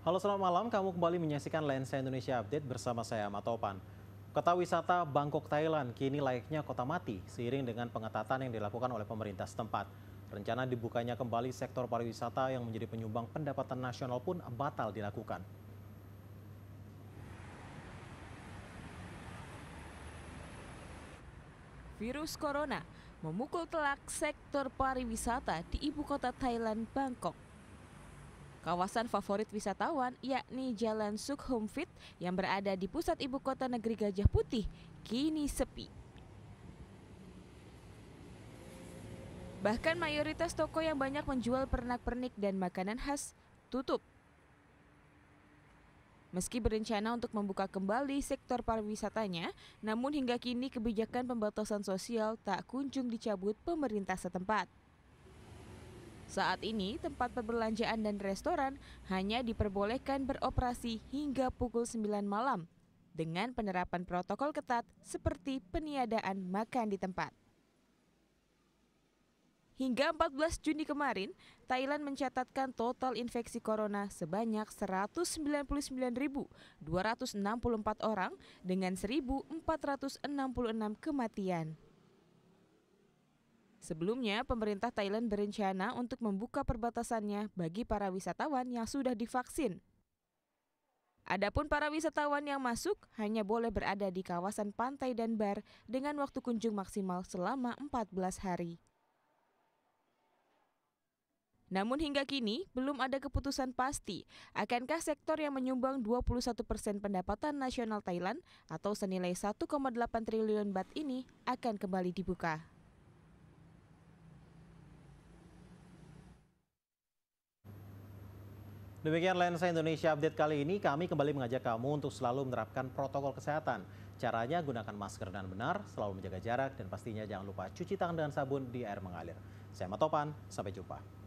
Halo selamat malam, kamu kembali menyaksikan Lensa Indonesia Update bersama saya Matopan. Kota wisata Bangkok, Thailand kini layaknya kota mati seiring dengan pengetatan yang dilakukan oleh pemerintah setempat. Rencana dibukanya kembali sektor pariwisata yang menjadi penyumbang pendapatan nasional pun batal dilakukan. Virus corona memukul telak sektor pariwisata di ibu kota Thailand, Bangkok. Kawasan favorit wisatawan yakni Jalan Sukhumvit yang berada di pusat ibu kota negeri Gajah Putih kini sepi. Bahkan mayoritas toko yang banyak menjual pernak-pernik dan makanan khas tutup. Meski berencana untuk membuka kembali sektor pariwisatanya, namun hingga kini kebijakan pembatasan sosial tak kunjung dicabut pemerintah setempat. Saat ini, tempat perbelanjaan dan restoran hanya diperbolehkan beroperasi hingga pukul 9 malam dengan penerapan protokol ketat seperti peniadaan makan di tempat. Hingga 14 Juni kemarin, Thailand mencatatkan total infeksi corona sebanyak 199.264 orang dengan 1.466 kematian. Sebelumnya, pemerintah Thailand berencana untuk membuka perbatasannya bagi para wisatawan yang sudah divaksin. Adapun para wisatawan yang masuk hanya boleh berada di kawasan pantai dan bar dengan waktu kunjung maksimal selama 14 hari. Namun hingga kini belum ada keputusan pasti akankah sektor yang menyumbang 21 persen pendapatan nasional Thailand atau senilai 1,8 triliun baht ini akan kembali dibuka. Demikian Lensa Indonesia Update kali ini. Kami kembali mengajak kamu untuk selalu menerapkan protokol kesehatan. Caranya gunakan masker dan benar, selalu menjaga jarak, dan pastinya jangan lupa cuci tangan dengan sabun di air mengalir. Saya Matopan, sampai jumpa.